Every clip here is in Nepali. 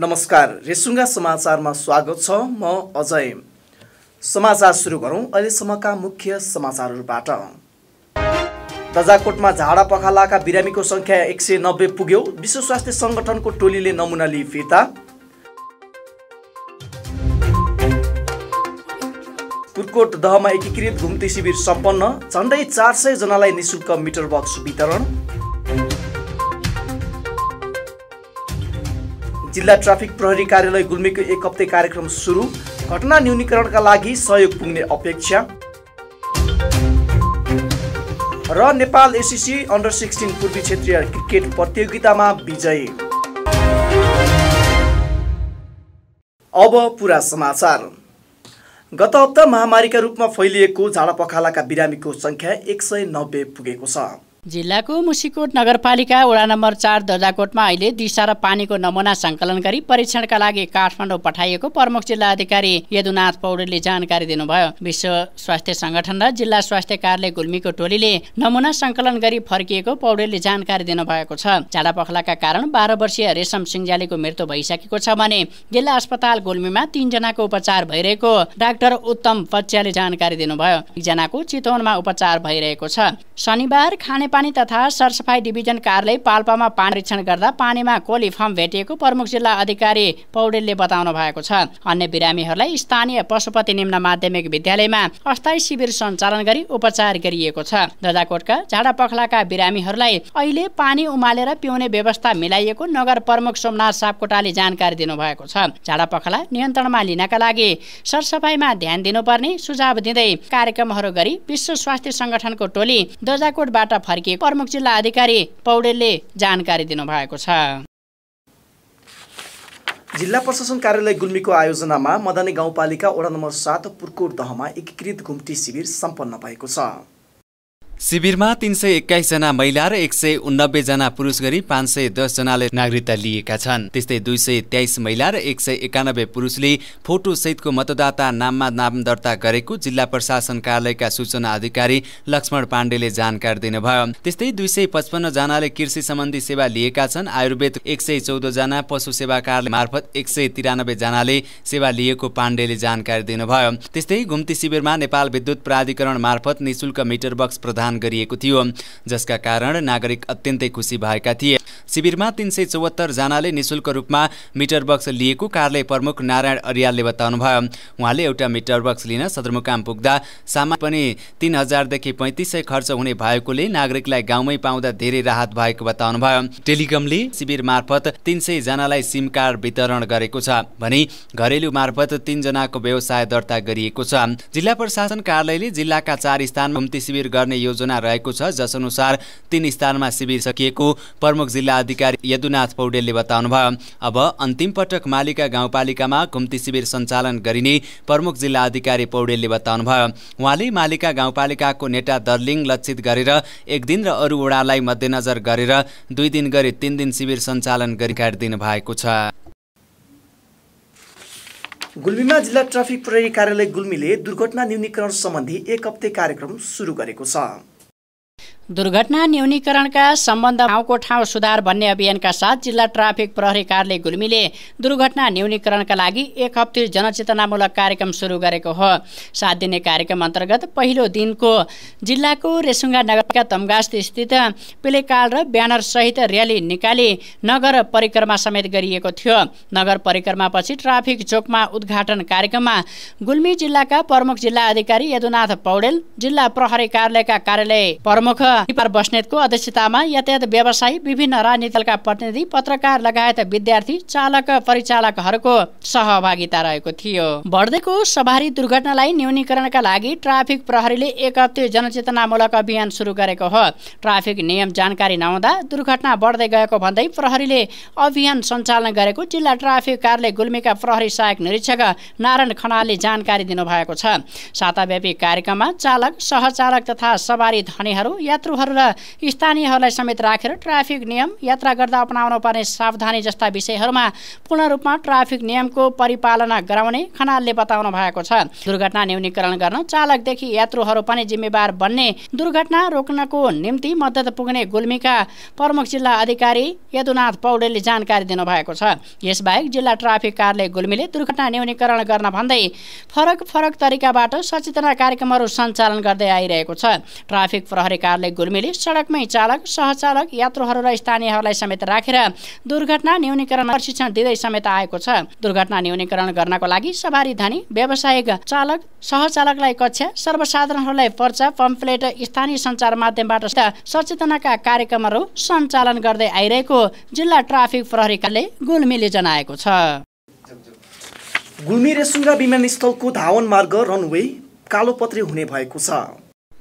नमस्कार रेसुङ्गा समाचारमा स्वागत छ म अजय समाचार सुरु गरौँ अहिलेसम्मका मुख्य समाचारहरूबाट तजाकोटमा झाडा पखालाका बिरामीको सङ्ख्या एक सय नब्बे पुग्यो विश्व स्वास्थ्य सङ्गठनको टोलीले नमुना लिई फिर्ता कुर्कोट दहमा एकीकृत घुम्ती शिविर सम्पन्न झन्डै चार सयजनालाई निशुल्क मिटर बक्स वितरण जिल्ला ट्राफिक प्रहरी कार्यालय गुल्मीको एक हप्ते कार्यक्रम सुरु घटना न्यूनीकरणका लागि सहयोग पुग्ने अपेक्षा र नेपाल एसिसी अन्डर सिक्सटिन पूर्वी क्षेत्रीय क्रिकेट प्रतियोगितामा विजय अब पुरा समाचार गत हप्ता महामारीका रूपमा फैलिएको झाडापखालाका बिरामीको सङ्ख्या एक सय नब्बे पुगेको छ जिल्लाको मुसिकोट नगरपालिका वडा नम्बर चार दर्जाकोटमा अहिले दिशा र पानीको नमुना संकलन गरी परीक्षणका लागि काठमाडौँ पठाइएको प्रमुख जिल्ला अधिकारी यदुनाथ पौडेलले जानकारी दिनुभयो विश्व स्वास्थ्य संगठन र जिल्ला स्वास्थ्य कार्यालय गुल्मीको टोलीले नमुना संकलन गरी फर्किएको पौडेलले जानकारी दिनुभएको छ झाडा पखलाका कारण बाह्र वर्षीय रेशम सिङ्जालीको मृत्यु भइसकेको छ भने जिल्ला अस्पताल गुल्मीमा तीनजनाको उपचार भइरहेको डाक्टर उत्तम पच्याले जानकारी दिनुभयो एकजनाको चितवनमा उपचार भइरहेको छ शनिबार खाने पानी तथा सरसफाई डिभिजन कार्यालय पाल्पामा पानी परीक्षण गर्दा पानीमा कोलिफर्म भेटिएको प्रमुख जिल्ला अधिकारी पौडेलले बताउनु भएको छ अन्य बिरामीहरूलाई स्थानीय पशुपति निम्न माध्यमिक विद्यालयमा अस्थायी शिविर सञ्चालन गरी उपचार गरिएको छ दजाकोटका झाडा पखलाका बिरामीहरूलाई अहिले पानी उमालेर पिउने व्यवस्था मिलाइएको नगर प्रमुख सोमनाथ सापकोटाले जानकारी दिनुभएको छ झाडा पखला नियन्त्रणमा लिनका लागि सरसफाइमा ध्यान दिनुपर्ने सुझाव दिँदै कार्यक्रमहरू गरी विश्व स्वास्थ्य संगठनको टोली दजाकोटबाट फर्क भएकी प्रमुख जिल्ला अधिकारी पौडेलले जानकारी दिनुभएको छ जिल्ला प्रशासन कार्यालय गुल्मीको आयोजनामा मदनी गाउँपालिका वडा नम्बर सात पुर्कोट दहमा एकीकृत घुम्टी शिविर सम्पन्न भएको छ शिविरमा तिन सय एक्काइसजना महिला र एक सय उन्नब्बेजना पुरुष गरी पाँच सय दसजनाले नागरिकता लिएका छन् त्यस्तै दुई सय तेइस महिला र एक सय एकानब्बे पुरुषले फोटोसहितको मतदाता नाममा नाम दर्ता गरेको जिल्ला प्रशासन कार्यालयका सूचना अधिकारी लक्ष्मण पाण्डेले जानकारी दिनुभयो त्यस्तै दुई सय पचपन्नजनाले कृषि सम्बन्धी सेवा लिएका छन् आयुर्वेद एक सय चौधजना पशु सेवा कार्यालय मार्फत एक सय जनाले सेवा लिएको पाण्डेले जानकारी दिनुभयो त्यस्तै घुम्ती शिविरमा नेपाल विद्युत प्राधिकरण मार्फत निशुल्क मिटर बक्स प्रधान प्रदान कर जिसका कारण नागरिक अत्यन्तै खुशी भाग थे शिविरमा तिन सय चौहत्तर जनाले निशुल्क रूपमा मिटर बक्स लिएको कार्यालय प्रमुख नारायण अरियालले बताउनुभयो उहाँले एउटा मिटर बक्स लिन सदरमुकाम पुग्दा सामान पनि तिन हजारदेखि पैँतिस सय खर्च हुने भएकोले नागरिकलाई गाउँमै पाउँदा धेरै राहत भएको बताउनुभयो टेलिकमले शिविर मार्फत तिन जनालाई सिम कार्ड वितरण गरेको छ भने घरेलु मार्फत तिनजनाको व्यवसाय दर्ता गरिएको छ जिल्ला प्रशासन कार्यालयले जिल्लाका चार स्थानमा घुम्ती शिविर गर्ने योजना रहेको छ जसअनुसार तीन स्थानमा शिविर सकिएको प्रमुख जिल्ला अधिकारी यदुनाथ पौडेलले बताउनुभयो अब अन्तिम पटक मालिका गाउँपालिकामा घुम्ती शिविर सञ्चालन गरिने प्रमुख जिल्ला अधिकारी पौडेलले बताउनुभयो उहाँले मालिका गाउँपालिकाको नेता दर्लिङ लक्षित गरेर एक दिन र अरू वडालाई मध्यनजर गरेर दुई दिन गरी तिन दिन शिविर सञ्चालन गरी दिनु भएको छ गुल्मीमा जिल्ला ट्राफिक प्रहरी कार्यालय गुल्मीले दुर्घटना न्यूनीकरण सम्बन्धी एक हप्ते कार्यक्रम सुरु गरेको छ दुर्घटना न्यूनीकरणका सम्बन्ध गाउँको ठाउँ सुधार भन्ने अभियानका साथ जिल्ला ट्राफिक प्रहरी कार्यालय गुल्मीले दुर्घटना न्यूनीकरणका लागि एक हप्ते जनचेतनामूलक कार्यक्रम सुरु गरेको हो सात दिने कार्यक्रम अन्तर्गत पहिलो दिनको जिल्लाको रेसुङ्गा नगरपालिका तम्गास्त स्थित प्लेकाल र सहित र्याली निकाली नगर परिक्रमा समेत गरिएको थियो नगर परिक्रमापछि ट्राफिक चोकमा उद्घाटन कार्यक्रममा गुल्मी जिल्लाका प्रमुख जिल्ला अधिकारी यदुनाथ पौडेल जिल्ला प्रहरी कार्यालयका कार्यालय प्रमुख नेपाल बस्नेतको अध्यक्षतामा यातायात व्यवसायी विभिन्न राजनीति दलका प्रतिनिधि पत्रकार लगायत विद्यार्थी चालक परिचालकहरूको सहभागिता रहेको थियो बढ्दैको सवारी दुर्घटनालाई न्यूनीकरणका लागि ट्राफिक प्रहरीले एक हप्ते जनचेतनामूलक अभियान सुरु गरेको हो ट्राफिक नियम जानकारी नहुँदा दुर्घटना बढ्दै गएको भन्दै प्रहरीले अभियान सञ्चालन गरेको जिल्ला ट्राफिक कार्यालय गुल्मीका प्रहरी सहायक निरीक्षक नारायण खनालले जानकारी दिनुभएको छ साताव्यापी कार्यक्रममा चालक सहचालक तथा सवारी धनीहरू यात्रुहरूलाई स्थानीयहरूलाई समेत राखेर ट्राफिक नियम यात्रा गर्दा अपनाउन पर्ने सावधानी जस्ता विषयहरूमा पूर्ण रूपमा ट्राफिक नियमको परिपालना गराउने खनालले बताउनु भएको छ दुर्घटना न्यूनीकरण गर्न चालकदेखि यात्रुहरू पनि जिम्मेवार बन्ने दुर्घटना रोक्नको निम्ति मद्दत पुग्ने गुल्मीका प्रमुख जिल्ला अधिकारी यदुनाथ पौडेलले जानकारी दिनुभएको छ यसबाहेक जिल्ला ट्राफिक कार्यालय गुल्मीले दुर्घटना न्यूनीकरण गर्न भन्दै फरक फरक तरिकाबाट सचेतना कार्यक्रमहरू सञ्चालन गर्दै आइरहेको छ ट्राफिक प्रहरी कार्यालय गुल्मीले सडकमै चालक सहचालक यात्रुहरू र स्थानीयहरूलाई समेत राखेर दुर्घटना न्यूनीकरण प्रशिक्षण दिँदै समेत आएको छ दुर्घटना न्यूनीकरण गर्नको लागि सवारी धनी व्यावसायिक चालक सहचालकलाई कक्षा सर्वसाधारणहरूलाई पर्चा पम्पलेट स्थानीय सञ्चार माध्यमबाट सचेतनाका कार्यक्रमहरू सञ्चालन गर्दै आइरहेको जिल्ला ट्राफिक प्रहरीकाले गुल्मीले जनाएको छ गुल्मी रेसुङ्गा विमानस्थलको धावन मार्ग रनवे कालोपत्री हुने भएको छ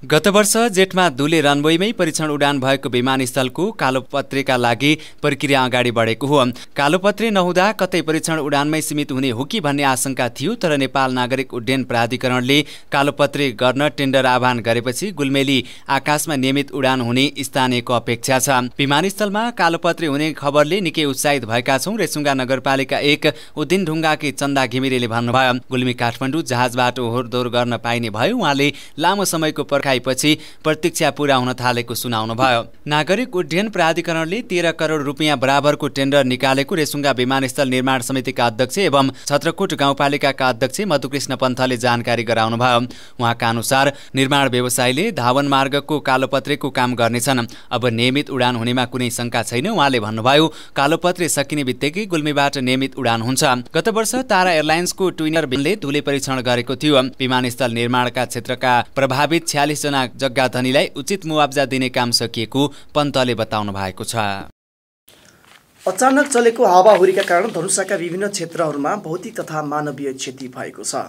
गत वर्ष जेठमा दुले रनवेमै परीक्षण उडान भएको विमानस्थलको कालोपत्रेका लागि प्रक्रिया अगाडि बढेको हो कालोपत्रे नहुँदा कतै परीक्षण उडानमै सीमित हुने हो कि भन्ने आशंका थियो तर नेपाल नागरिक उड्डयन प्राधिकरणले कालोपत्रे गर्न टेन्डर आह्वान गरेपछि गुल्मेली आकाशमा नियमित उडान हुने स्थानीयको अपेक्षा छ विमानस्थलमा कालोपत्रे हुने खबरले निकै उत्साहित भएका छौँ रेसुङ्गा नगरपालिका एक उदिन ढुङ्गाकी चन्दा घिमिरेले भन्नुभयो गुल्मी काठमाडौँ जहाजबाट होरदोर गर्न पाइने भयो उहाँले लामो समयको पर्खा देखाएपछि प्रतीक्षा पूरा हुन थालेको सुनाउनुभयो नागरिक उड्डयन प्राधिकरणले तेह्र करोड रुपियाँ बराबरको टेन्डर निकालेको रेसुङ्गा विमानस्थल निर्माण समितिका अध्यक्ष एवं छत्रकोट गाउँपालिकाका अध्यक्ष मधुकृष्ण पन्थले जानकारी गराउनुभयो उहाँका अनुसार निर्माण व्यवसायले धावन मार्गको कालोपत्रेको काम गर्नेछन् अब नियमित उडान हुनेमा कुनै शङ्का छैन उहाँले भन्नुभयो कालोपत्रे सकिने बित्तिकै गुल्मीबाट नियमित उडान हुन्छ गत वर्ष तारा एयरलाइन्सको ट्विनर बिनले धुले परीक्षण गरेको थियो विमानस्थल निर्माणका क्षेत्रका प्रभावित छ्यालिस बिसजना जग्गा धनीलाई उचित मुआब्जा दिने काम सकिएको पन्तले बताउनु भएको छ अचानक चलेको हावाहुरीका कारण धनुषाका विभिन्न क्षेत्रहरूमा भौतिक तथा मानवीय क्षति भएको छ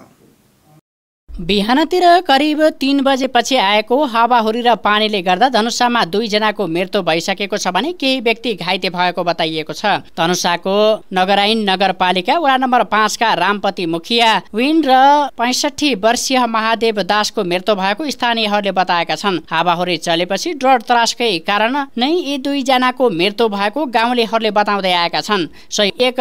बिहानतिर करिब तिन बजेपछि आएको हावाहुरी र पानीले गर्दा धनुषामा दुईजनाको मृत्यु भइसकेको छ भने केही व्यक्ति घाइते भएको बताइएको छ धनुषाको नगराइन नगरपालिका वडा नम्बर पाँचका रामपति मुखिया विन र पैसठी वर्षीय महादेव दासको मृत्यु भएको स्थानीयहरूले बताएका छन् हावाहुरी चलेपछि डर त्रासकै कारण नै यी दुईजनाको मृत्यु भएको गाउँलेहरूले बताउँदै आएका छन् सही एक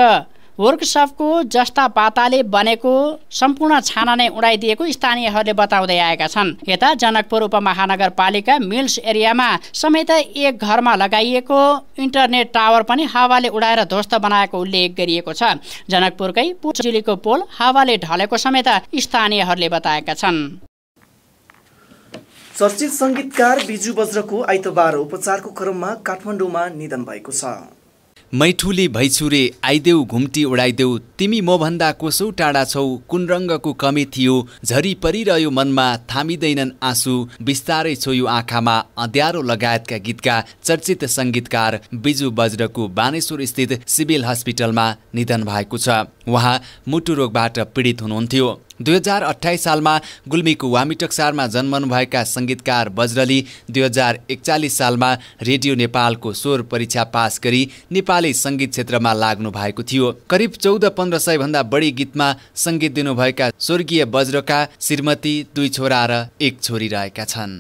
वर्कसपको जस्ता पाताले बनेको सम्पूर्ण छाना नै उडाइदिएको स्थानीयहरूले बताउँदै आएका छन् यता जनकपुर उपमहानगरपालिका मिल्स एरियामा समेत एक घरमा लगाइएको इन्टरनेट टावर पनि हावाले उडाएर ध्वस्त बनाएको उल्लेख गरिएको छ जनकपुरकै पुजुलीको पोल हावाले ढलेको समेत स्थानीयहरूले बताएका छन् चर्चित सङ्गीतकार बिजु बज्रको आइतबार उपचारको क्रममा काठमाडौँमा निधन भएको छ मैठुली भैछुरे आइदेऊ घुम्टी उडाइदेऊ तिमी मभन्दा कोसौ टाढा छौ कुन रङ्गको कमी थियो झरी परिरह्यो मनमा थामिँदैनन् आँसु बिस्तारै छोयो आँखामा अँध्यारो लगायतका गीतका चर्चित सङ्गीतकार बिजु बज्रको बानेश्वर स्थित सिभिल हस्पिटलमा निधन भएको छ उहाँ मुटु रोगबाट पीडित हुनुहुन्थ्यो दुई हजार अठाइस सालमा गुल्मीको वामिटक्सारमा जन्मनुभएका सङ्गीतकार बज्रली दुई हजार एकचालिस सालमा रेडियो नेपालको स्वर परीक्षा पास गरी नेपाली सङ्गीत क्षेत्रमा लाग्नु भएको थियो करिब चौध पन्ध्र सयभन्दा बढी गीतमा सङ्गीत दिनुभएका स्वर्गीय बज्रका श्रीमती दुई छोरा र एक छोरी रहेका छन्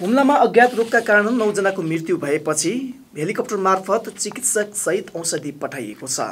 हुम्लामा अज्ञात रोगका कारण नौजनाको मृत्यु भएपछि हेलिकप्टर मार्फत चिकित्सक सहित औषधि पठाइएको छ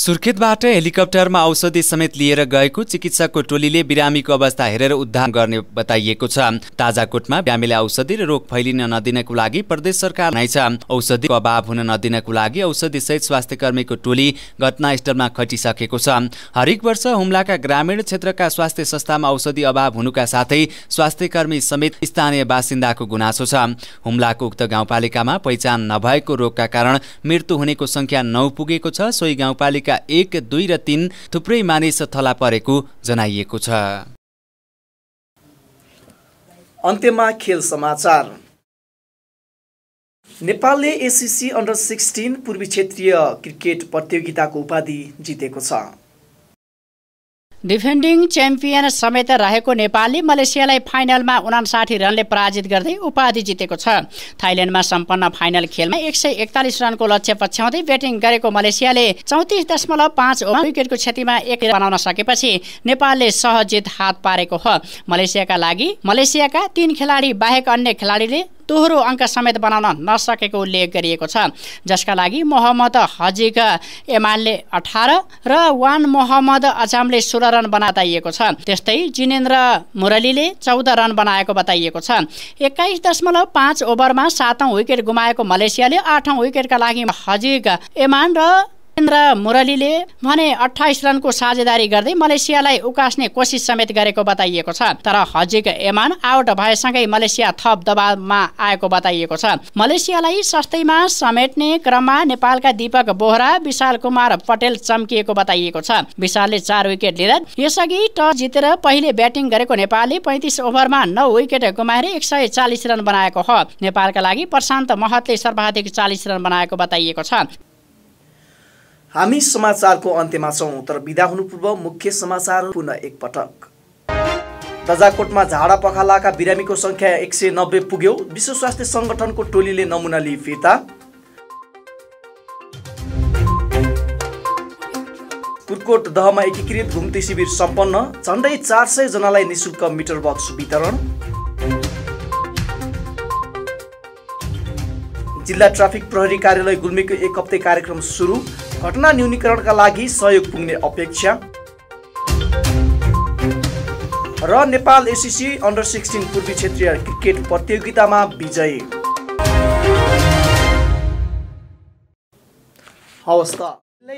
सुर्खेतबाट हेलिकप्टरमा औषधि समेत लिएर गएको चिकित्सकको टोलीले बिरामीको अवस्था हेरेर उद्धार गर्ने बताइएको छ ताजाकोटमा बिरामीले औषधि र रोग फैलिन नदिनको लागि प्रदेश सरकार नै छ औषधिको अभाव हुन नदिनको लागि औषधि सहित स्वास्थ्य कर्मीको टोली घटनास्थलमा खटिसकेको छ हरेक वर्ष हुम्लाका ग्रामीण क्षेत्रका स्वास्थ्य संस्थामा औषधि अभाव हुनुका साथै स्वास्थ्य कर्मी समेत स्थानीय बासिन्दाको गुनासो छ हुम्लाको उक्त गाउँपालिकामा पहिचान नभएको रोगका कारण मृत्यु हुनेको संख्या नपुगेको छ सोही गाउँपालिका नगरपालिका एक दुई र तिन थुप्रै मानिस थला परेको जनाइएको छ अन्त्यमा खेल समाचार नेपालले एसिसी अन्डर सिक्सटिन पूर्वी क्षेत्रीय क्रिकेट प्रतियोगिताको उपाधि जितेको छ डिफेन्डिङ च्याम्पियन समेत रहेको नेपालले मलेसियालाई फाइनलमा उनासाठी रनले पराजित गर्दै उपाधि जितेको छ थाइल्यान्डमा सम्पन्न फाइनल खेलमा एक सय एकतालिस रनको लक्ष्य पछ्याउँदै ब्याटिङ गरेको मलेसियाले चौतिस दशमलव पाँच विकेटको क्षतिमा एक बनाउन सकेपछि नेपालले सहजित हात पारेको हो मलेसियाका लागि मलेसियाका तीन खेलाडी बाहेक अन्य खेलाडीले दोहोरो अङ्क समेत बनाउन नसकेको उल्लेख गरिएको छ जसका लागि मोहम्मद हजिक एमानले अठार र वान मोहम्मद अजामले सोह्र रन बनाइएको छ त्यस्तै जिनेन्द्र मुरलीले चौध रन बनाएको बताइएको छ एक्काइस दशमलव पाँच ओभरमा सातौँ विकेट गुमाएको मलेसियाले आठौँ विकेटका लागि हजिक एमान र नरेन्द्र मुरलीले भने अठाइस रनको साझेदारी गर्दै मलेसियालाई उकास्ने कोसिस समेत गरेको बताइएको छ तर हजिक एमान आउट भएसँगै मलेसिया थप दबावमा आएको बताइएको छ मलेसियालाई सस्तैमा समेट्ने क्रममा नेपालका दीपक बोहरा विशाल कुमार पटेल चम्किएको बताइएको छ विशालले चार विकेट लिँदा यसअघि टस जितेर पहिले ब्याटिङ गरेको नेपालले पैतिस ओभरमा नौ विकेट गुमाएर एक सय चालिस रन बनाएको हो नेपालका लागि प्रशान्त महतले सर्वाधिक चालिस रन बनाएको बताइएको छ हामी समाचारको अन्त्यमा छौँ तर विदा हुनु पूर्व मुख्य समाचार पुनः एकपटक दजाकोटमा झाडा पखालाका बिरामीको सङ्ख्या एक सय नब्बे पुग्यो विश्व स्वास्थ्य सङ्गठनको टोलीले नमुना लिई फिर्ता कुर्कोट दहमा एकीकृत घुम्ती शिविर सम्पन्न झन्डै चार सय जनालाई निशुल्क मिटर बक्स वितरण जिल्ला ट्राफिक प्रहरी कार्यालय गुल्मीको एक हप्ते कार्यक्रम सुरु घटना न्यूनीकरणका लागि सहयोग पुग्ने अपेक्षा र नेपाल एसिसी अन्डर सिक्सटिन पूर्वी क्षेत्रीय क्रिकेट प्रतियोगितामा विजयी हवस् त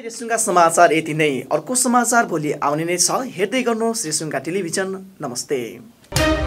रेसुङ्गा समाचार यति नै अर्को समाचार भोलि आउने नै छ हेर्दै गर्नुहोस् रेसुङ्गा टेलिभिजन नमस्ते